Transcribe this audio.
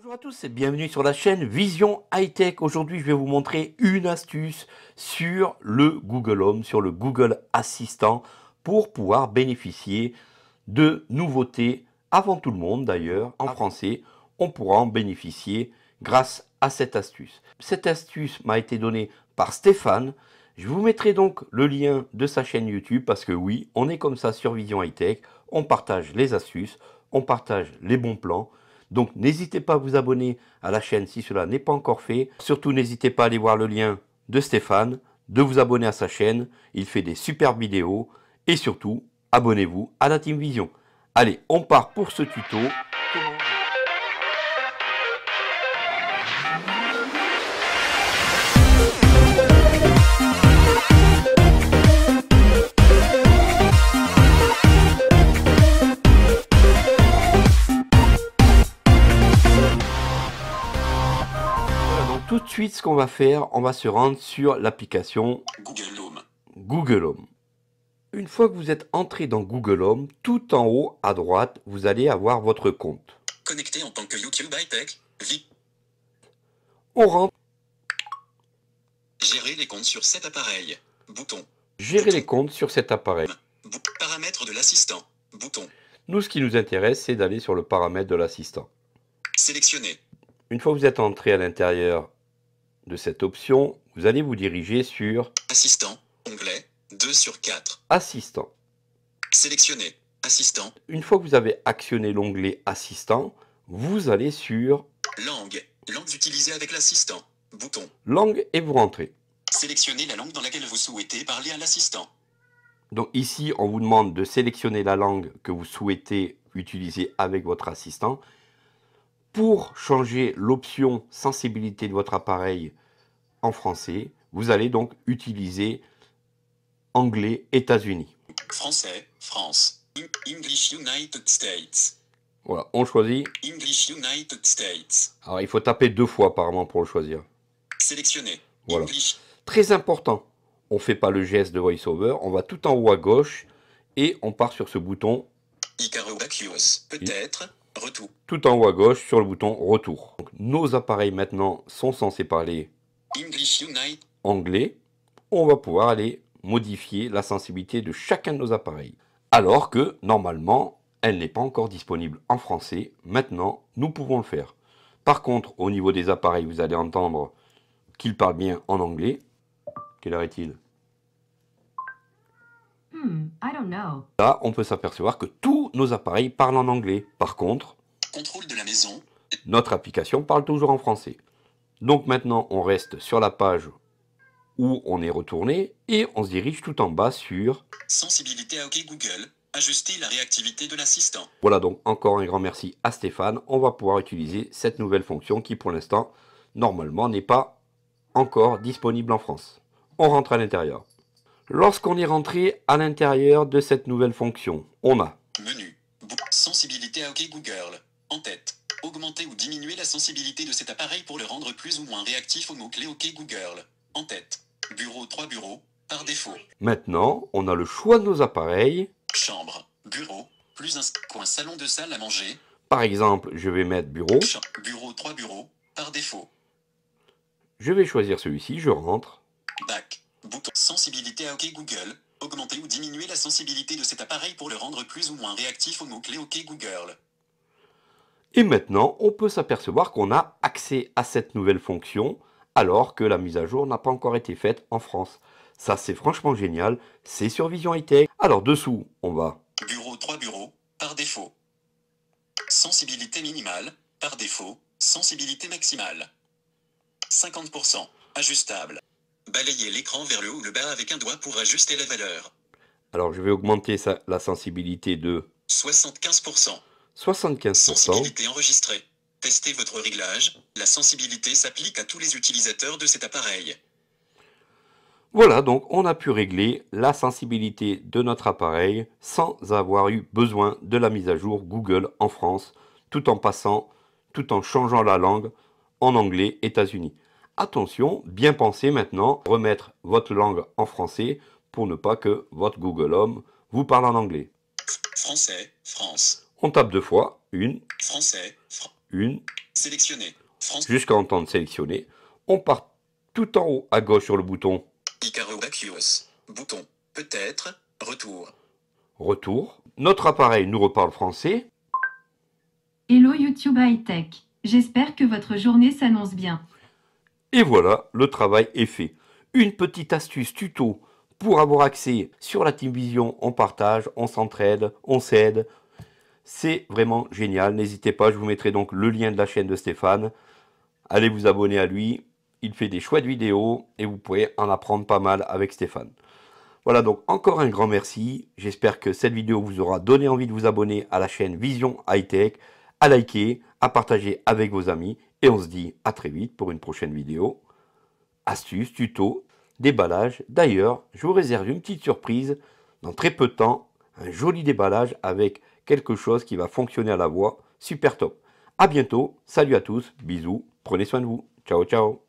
Bonjour à tous et bienvenue sur la chaîne Vision High Tech. Aujourd'hui, je vais vous montrer une astuce sur le Google Home, sur le Google Assistant pour pouvoir bénéficier de nouveautés avant tout le monde d'ailleurs en ah français. On pourra en bénéficier grâce à cette astuce. Cette astuce m'a été donnée par Stéphane. Je vous mettrai donc le lien de sa chaîne YouTube parce que oui, on est comme ça sur Vision High Tech, on partage les astuces, on partage les bons plans. Donc n'hésitez pas à vous abonner à la chaîne si cela n'est pas encore fait. Surtout n'hésitez pas à aller voir le lien de Stéphane, de vous abonner à sa chaîne. Il fait des superbes vidéos. Et surtout, abonnez-vous à la Team Vision. Allez, on part pour ce tuto. Ensuite, ce qu'on va faire, on va se rendre sur l'application Google Home. Google Home. Une fois que vous êtes entré dans Google Home, tout en haut à droite, vous allez avoir votre compte. Connecté en tant que YouTube Tech. vie. On rentre. Gérer les comptes sur cet appareil. Bouton. Gérer les comptes sur cet appareil. Paramètres de l'assistant. Bouton. Nous, ce qui nous intéresse, c'est d'aller sur le paramètre de l'assistant. Sélectionner. Une fois que vous êtes entré à l'intérieur de cette option, vous allez vous diriger sur Assistant, onglet 2 sur 4. Assistant. sélectionnez Assistant. Une fois que vous avez actionné l'onglet Assistant, vous allez sur Langue, langue utilisée avec l'assistant. Bouton. Langue et vous rentrez. Sélectionnez la langue dans laquelle vous souhaitez parler à l'assistant. Donc ici, on vous demande de sélectionner la langue que vous souhaitez utiliser avec votre assistant. Pour changer l'option sensibilité de votre appareil, en français. Vous allez donc utiliser anglais États-Unis. Français, France. English United States. Voilà, on choisit. United States. Alors il faut taper deux fois apparemment pour le choisir. Sélectionner. Voilà. Très important. On ne fait pas le geste de voiceover. On va tout en haut à gauche et on part sur ce bouton. peut-être. Retour. Tout en haut à gauche sur le bouton retour. Donc, nos appareils maintenant sont censés parler English Anglais. On va pouvoir aller modifier la sensibilité de chacun de nos appareils. Alors que, normalement, elle n'est pas encore disponible en français. Maintenant, nous pouvons le faire. Par contre, au niveau des appareils, vous allez entendre qu'ils parlent bien en anglais. Quelle heure est-il hmm, Là, on peut s'apercevoir que tous nos appareils parlent en anglais. Par contre, contrôle de la maison. notre application parle toujours en français. Donc maintenant, on reste sur la page où on est retourné et on se dirige tout en bas sur Sensibilité à OK Google, ajuster la réactivité de l'assistant. Voilà donc encore un grand merci à Stéphane. On va pouvoir utiliser cette nouvelle fonction qui pour l'instant, normalement, n'est pas encore disponible en France. On rentre à l'intérieur. Lorsqu'on est rentré à l'intérieur de cette nouvelle fonction, on a Menu, sensibilité à OK Google, en tête, augmenter ou diminuer la sensibilité de cet appareil pour le rendre plus ou moins réactif aux mots-clés OK Google. En tête. Bureau 3 bureaux, par défaut. Maintenant, on a le choix de nos appareils. Chambre, bureau, plus un coin salon de salle à manger. Par exemple, je vais mettre bureau. bureau 3 bureaux, par défaut. Je vais choisir celui-ci, je rentre. Back, bouton sensibilité à OK Google. Augmenter ou diminuer la sensibilité de cet appareil pour le rendre plus ou moins réactif aux mots-clés OK Google. Et maintenant, on peut s'apercevoir qu'on a accès à cette nouvelle fonction alors que la mise à jour n'a pas encore été faite en France. Ça, c'est franchement génial. C'est sur Vision IT. Alors, dessous, on va... Bureau 3 bureaux, par défaut. Sensibilité minimale, par défaut. Sensibilité maximale. 50%, ajustable. Balayer l'écran vers le haut ou le bas avec un doigt pour ajuster la valeur. Alors, je vais augmenter la sensibilité de... 75%. 75%. Sensibilité enregistrée. Testez votre réglage. La sensibilité s'applique à tous les utilisateurs de cet appareil. Voilà, donc on a pu régler la sensibilité de notre appareil sans avoir eu besoin de la mise à jour Google en France, tout en passant, tout en changeant la langue en anglais États-Unis. Attention, bien pensez maintenant, remettre votre langue en français pour ne pas que votre Google Home vous parle en anglais. Français, France. On tape deux fois, une, français, une, sélectionner, jusqu'à entendre sélectionner. On part tout en haut à gauche sur le bouton. bouton, peut-être, retour. Retour. Notre appareil nous reparle français. Hello YouTube High J'espère que votre journée s'annonce bien. Et voilà, le travail est fait. Une petite astuce tuto pour avoir accès sur la Team Vision, on partage, on s'entraide, on s'aide, c'est vraiment génial. N'hésitez pas, je vous mettrai donc le lien de la chaîne de Stéphane. Allez vous abonner à lui. Il fait des chouettes vidéos et vous pouvez en apprendre pas mal avec Stéphane. Voilà donc encore un grand merci. J'espère que cette vidéo vous aura donné envie de vous abonner à la chaîne Vision High Tech, à liker, à partager avec vos amis. Et on se dit à très vite pour une prochaine vidéo. Astuces, tutos, déballage. D'ailleurs, je vous réserve une petite surprise dans très peu de temps un joli déballage avec quelque chose qui va fonctionner à la voix. Super top. A bientôt. Salut à tous. Bisous. Prenez soin de vous. Ciao, ciao.